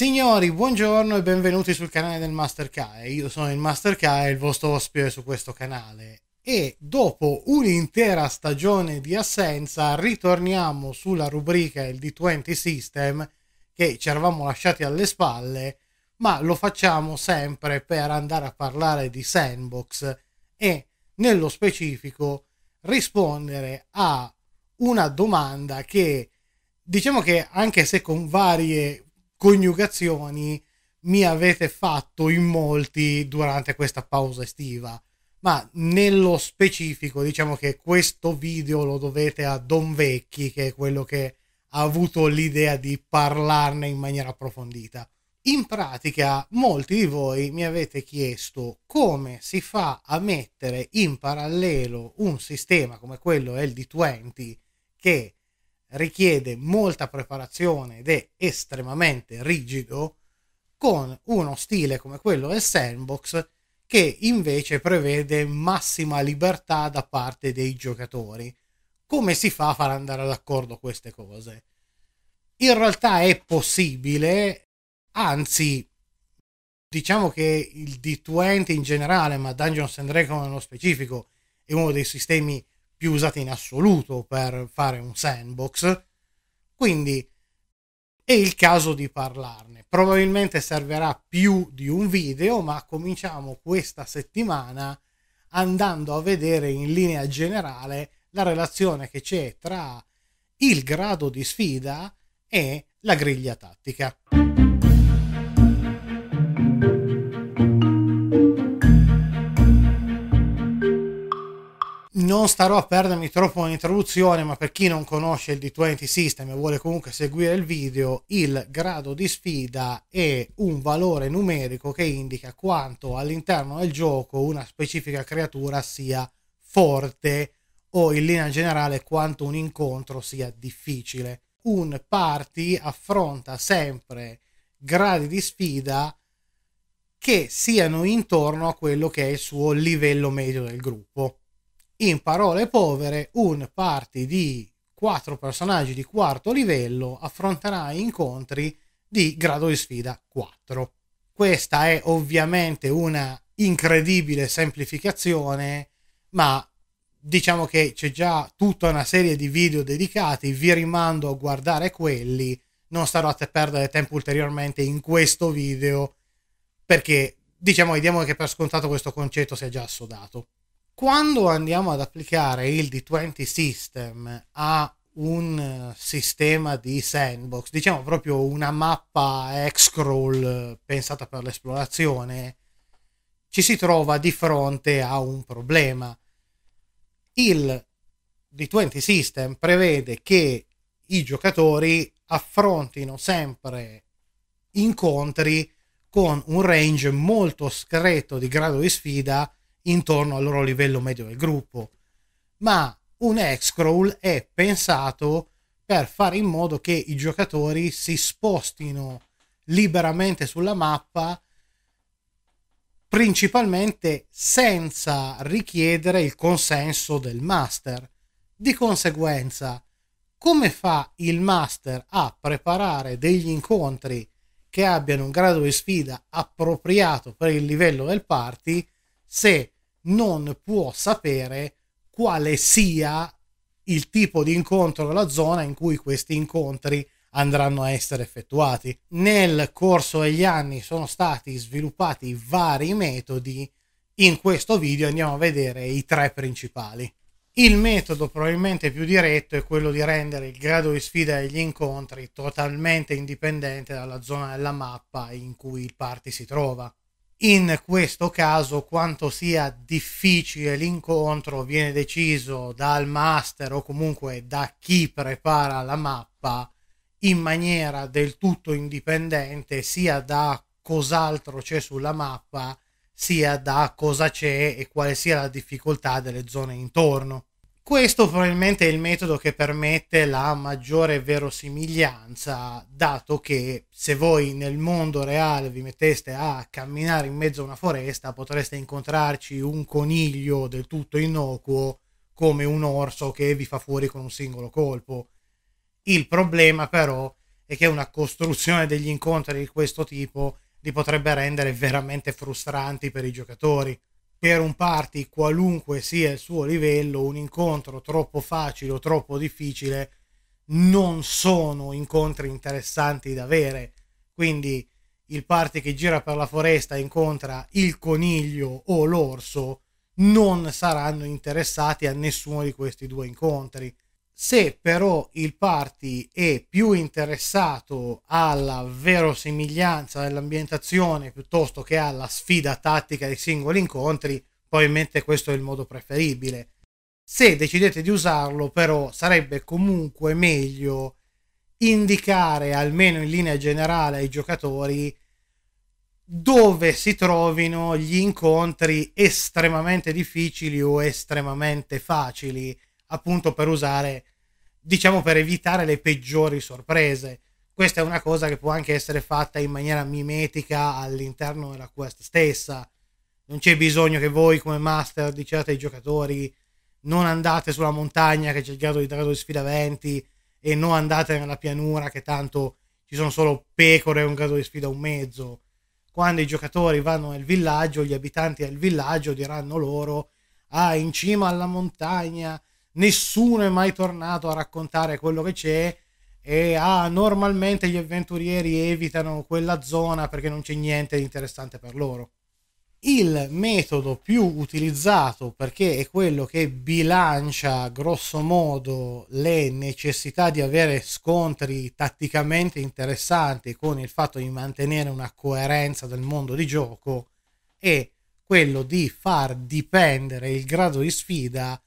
Signori, buongiorno e benvenuti sul canale del Master Kai. Io sono il Master Kai, il vostro ospite su questo canale. E dopo un'intera stagione di assenza, ritorniamo sulla rubrica il D20 System che ci eravamo lasciati alle spalle, ma lo facciamo sempre per andare a parlare di sandbox e nello specifico rispondere a una domanda che diciamo che anche se con varie coniugazioni mi avete fatto in molti durante questa pausa estiva. Ma nello specifico, diciamo che questo video lo dovete a Don Vecchi, che è quello che ha avuto l'idea di parlarne in maniera approfondita. In pratica, molti di voi mi avete chiesto come si fa a mettere in parallelo un sistema come quello LD20 che richiede molta preparazione ed è estremamente rigido, con uno stile come quello del sandbox che invece prevede massima libertà da parte dei giocatori. Come si fa a far andare d'accordo queste cose? In realtà è possibile, anzi, diciamo che il D20 in generale, ma Dungeons and Dragons nello specifico, è uno dei sistemi più usate in assoluto per fare un sandbox. Quindi è il caso di parlarne. Probabilmente servirà più di un video, ma cominciamo questa settimana andando a vedere in linea generale la relazione che c'è tra il grado di sfida e la griglia tattica. non starò a perdermi troppo un'introduzione, ma per chi non conosce il D20 System e vuole comunque seguire il video, il grado di sfida è un valore numerico che indica quanto all'interno del gioco una specifica creatura sia forte o in linea generale quanto un incontro sia difficile. Un party affronta sempre gradi di sfida che siano intorno a quello che è il suo livello medio del gruppo in parole povere un party di quattro personaggi di quarto livello affronterà incontri di grado di sfida 4. Questa è ovviamente una incredibile semplificazione, ma diciamo che c'è già tutta una serie di video dedicati, vi rimando a guardare quelli, non starò a te perdere tempo ulteriormente in questo video perché diciamo diamo che per scontato questo concetto sia già assodato. Quando andiamo ad applicare il D20 System a un eh, sistema di sandbox, diciamo proprio una mappa X-Crawl eh, pensata per l'esplorazione, ci si trova di fronte a un problema. Il D20 System prevede che i giocatori affrontino sempre incontri con un range molto screto di grado di sfida intorno al loro livello medio del gruppo. Ma un X-Crawl è pensato per fare in modo che i giocatori si spostino liberamente sulla mappa principalmente senza richiedere il consenso del master. Di conseguenza, come fa il master a preparare degli incontri che abbiano un grado di sfida appropriato per il livello del party se non può sapere quale sia il tipo di incontro la zona in cui questi incontri andranno a essere effettuati. Nel corso degli anni sono stati sviluppati vari metodi, in questo video andiamo a vedere i tre principali. Il metodo probabilmente più diretto è quello di rendere il grado di sfida degli incontri totalmente indipendente dalla zona della mappa in cui il party si trova. In questo caso quanto sia difficile l'incontro viene deciso dal master o comunque da chi prepara la mappa in maniera del tutto indipendente sia da cos'altro c'è sulla mappa sia da cosa c'è e quale sia la difficoltà delle zone intorno. Questo probabilmente è il metodo che permette la maggiore verosimiglianza, dato che se voi nel mondo reale vi metteste a camminare in mezzo a una foresta potreste incontrarci un coniglio del tutto innocuo come un orso che vi fa fuori con un singolo colpo. Il problema però è che una costruzione degli incontri di questo tipo li potrebbe rendere veramente frustranti per i giocatori per un party, qualunque sia il suo livello, un incontro troppo facile o troppo difficile non sono incontri interessanti da avere. Quindi il party che gira per la foresta e incontra il coniglio o l'orso non saranno interessati a nessuno di questi due incontri. Se però il party è più interessato alla verosimiglianza dell'ambientazione piuttosto che alla sfida tattica dei singoli incontri, probabilmente questo è il modo preferibile. Se decidete di usarlo però sarebbe comunque meglio indicare almeno in linea generale ai giocatori dove si trovino gli incontri estremamente difficili o estremamente facili appunto per usare, diciamo per evitare le peggiori sorprese. Questa è una cosa che può anche essere fatta in maniera mimetica all'interno della quest stessa. Non c'è bisogno che voi come master diciate ai giocatori non andate sulla montagna che c'è il grado di grado di sfida 20 e non andate nella pianura che tanto ci sono solo pecore e un grado di sfida un mezzo. Quando i giocatori vanno nel villaggio, gli abitanti del villaggio diranno loro: Ah, in cima alla montagna nessuno è mai tornato a raccontare quello che c'è e ah, normalmente gli avventurieri evitano quella zona perché non c'è niente di interessante per loro. Il metodo più utilizzato perché è quello che bilancia grosso modo le necessità di avere scontri tatticamente interessanti con il fatto di mantenere una coerenza del mondo di gioco è quello di far dipendere il grado di sfida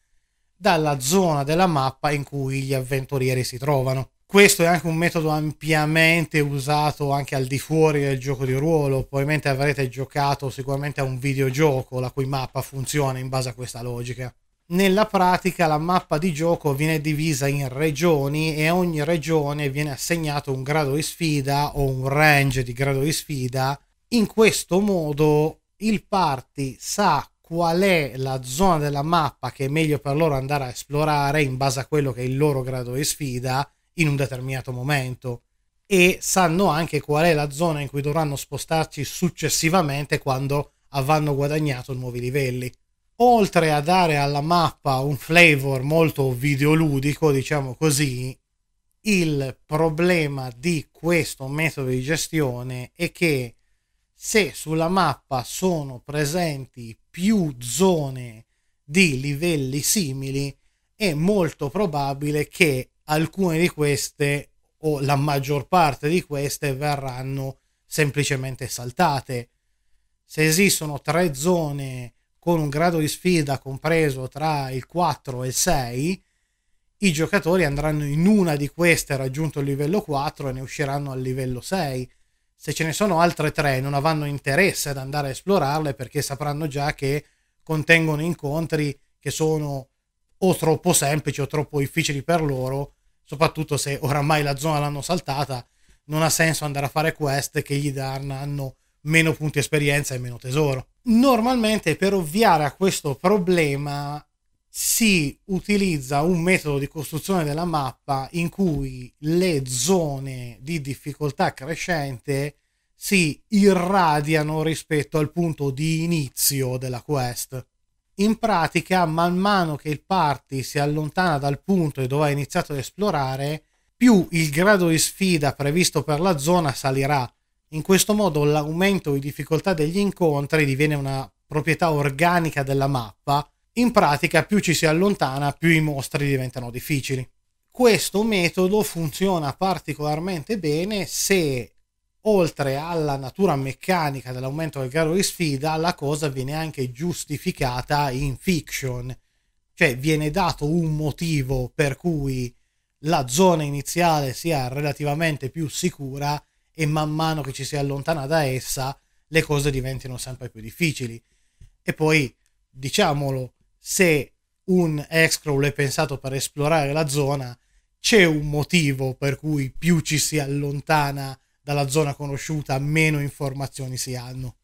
dalla zona della mappa in cui gli avventurieri si trovano. Questo è anche un metodo ampiamente usato anche al di fuori del gioco di ruolo, probabilmente avrete giocato sicuramente a un videogioco la cui mappa funziona in base a questa logica. Nella pratica la mappa di gioco viene divisa in regioni e a ogni regione viene assegnato un grado di sfida o un range di grado di sfida. In questo modo il party sa qual è la zona della mappa che è meglio per loro andare a esplorare in base a quello che è il loro grado di sfida in un determinato momento e sanno anche qual è la zona in cui dovranno spostarsi successivamente quando avranno guadagnato nuovi livelli. Oltre a dare alla mappa un flavor molto videoludico, diciamo così, il problema di questo metodo di gestione è che se sulla mappa sono presenti più zone di livelli simili, è molto probabile che alcune di queste o la maggior parte di queste verranno semplicemente saltate. Se esistono tre zone con un grado di sfida compreso tra il 4 e il 6, i giocatori andranno in una di queste raggiunto il livello 4 e ne usciranno al livello 6 se ce ne sono altre tre non avranno interesse ad andare a esplorarle perché sapranno già che contengono incontri che sono o troppo semplici o troppo difficili per loro, soprattutto se oramai la zona l'hanno saltata, non ha senso andare a fare quest che gli danno meno punti esperienza e meno tesoro. Normalmente per ovviare a questo problema si utilizza un metodo di costruzione della mappa in cui le zone di difficoltà crescente si irradiano rispetto al punto di inizio della quest. In pratica, man mano che il party si allontana dal punto dove ha iniziato ad esplorare, più il grado di sfida previsto per la zona salirà. In questo modo l'aumento di difficoltà degli incontri diviene una proprietà organica della mappa in pratica, più ci si allontana, più i mostri diventano difficili. Questo metodo funziona particolarmente bene se, oltre alla natura meccanica dell'aumento del grado di sfida, la cosa viene anche giustificata in fiction, cioè viene dato un motivo per cui la zona iniziale sia relativamente più sicura e man mano che ci si allontana da essa le cose diventino sempre più difficili. E poi, diciamolo, se un X-Crawl è pensato per esplorare la zona, c'è un motivo per cui più ci si allontana dalla zona conosciuta, meno informazioni si hanno.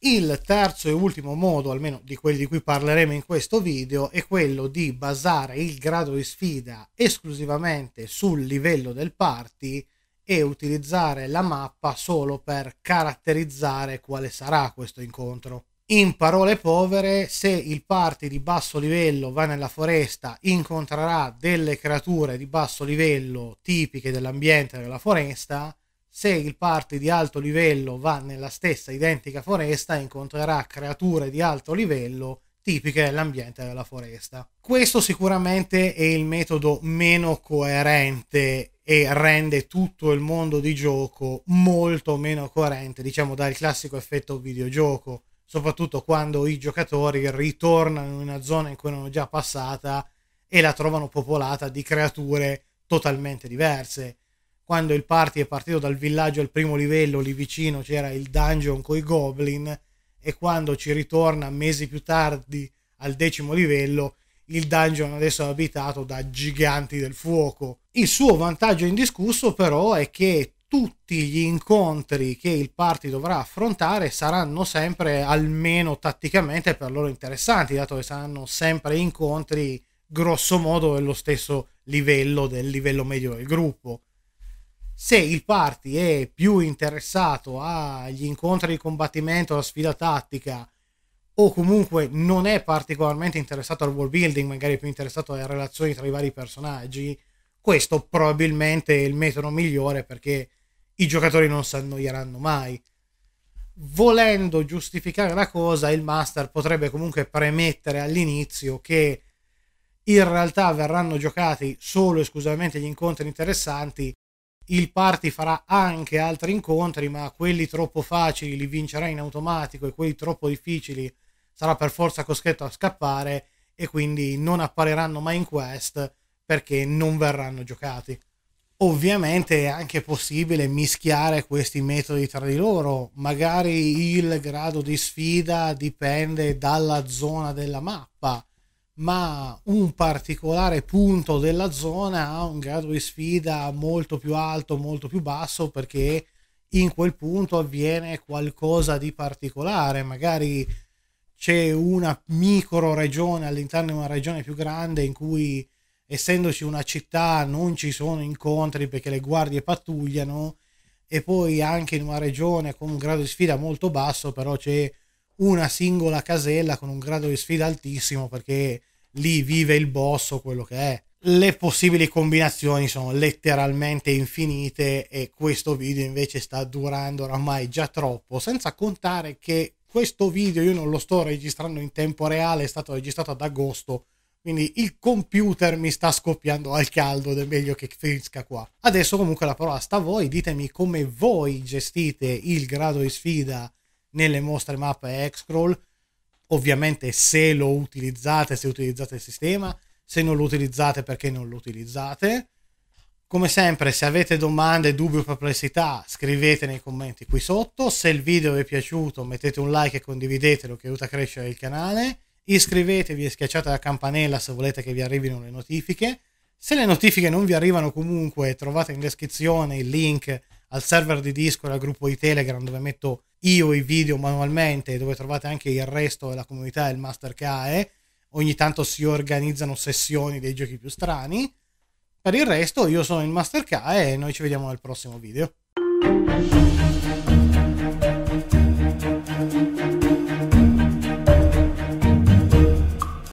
Il terzo e ultimo modo, almeno di quelli di cui parleremo in questo video, è quello di basare il grado di sfida esclusivamente sul livello del party e utilizzare la mappa solo per caratterizzare quale sarà questo incontro. In parole povere, se il party di basso livello va nella foresta, incontrerà delle creature di basso livello tipiche dell'ambiente della foresta. Se il party di alto livello va nella stessa identica foresta, incontrerà creature di alto livello tipiche dell'ambiente della foresta. Questo sicuramente è il metodo meno coerente e rende tutto il mondo di gioco molto meno coerente, diciamo dal classico effetto videogioco soprattutto quando i giocatori ritornano in una zona in cui erano già passata e la trovano popolata di creature totalmente diverse. Quando il party è partito dal villaggio al primo livello, lì vicino c'era il dungeon con i goblin, e quando ci ritorna mesi più tardi al decimo livello, il dungeon adesso è abitato da giganti del fuoco. Il suo vantaggio indiscusso però è che tutti gli incontri che il party dovrà affrontare saranno sempre, almeno tatticamente, per loro interessanti, dato che saranno sempre incontri grosso modo dello stesso livello del livello medio del gruppo. Se il party è più interessato agli incontri di combattimento, alla sfida tattica, o comunque non è particolarmente interessato al world building, magari è più interessato alle relazioni tra i vari personaggi, questo probabilmente è il metodo migliore perché i giocatori non si annoieranno mai. Volendo giustificare la cosa, il master potrebbe comunque premettere all'inizio che in realtà verranno giocati solo e esclusivamente gli incontri interessanti. Il party farà anche altri incontri, ma quelli troppo facili li vincerà in automatico e quelli troppo difficili sarà per forza costretto a scappare e quindi non appariranno mai in quest perché non verranno giocati. Ovviamente è anche possibile mischiare questi metodi tra di loro, magari il grado di sfida dipende dalla zona della mappa, ma un particolare punto della zona ha un grado di sfida molto più alto, molto più basso perché in quel punto avviene qualcosa di particolare, magari c'è una micro regione all'interno di una regione più grande in cui essendoci una città non ci sono incontri perché le guardie pattugliano e poi anche in una regione con un grado di sfida molto basso però c'è una singola casella con un grado di sfida altissimo perché lì vive il boss o quello che è le possibili combinazioni sono letteralmente infinite e questo video invece sta durando oramai già troppo senza contare che questo video io non lo sto registrando in tempo reale è stato registrato ad agosto quindi il computer mi sta scoppiando al caldo ed è meglio che finisca qua. Adesso comunque la parola sta a voi, ditemi come voi gestite il grado di sfida nelle vostre mappe X-Crawl. Ovviamente se lo utilizzate, se utilizzate il sistema, se non lo utilizzate perché non lo utilizzate. Come sempre, se avete domande, dubbi o perplessità, scrivete nei commenti qui sotto. Se il video vi è piaciuto, mettete un like e condividetelo che aiuta a crescere il canale iscrivetevi e schiacciate la campanella se volete che vi arrivino le notifiche. Se le notifiche non vi arrivano comunque trovate in descrizione il link al server di Discord al gruppo di Telegram dove metto io i video manualmente e dove trovate anche il resto della comunità del il master KAE. Ogni tanto si organizzano sessioni dei giochi più strani. Per il resto io sono il master KAE e noi ci vediamo nel prossimo video.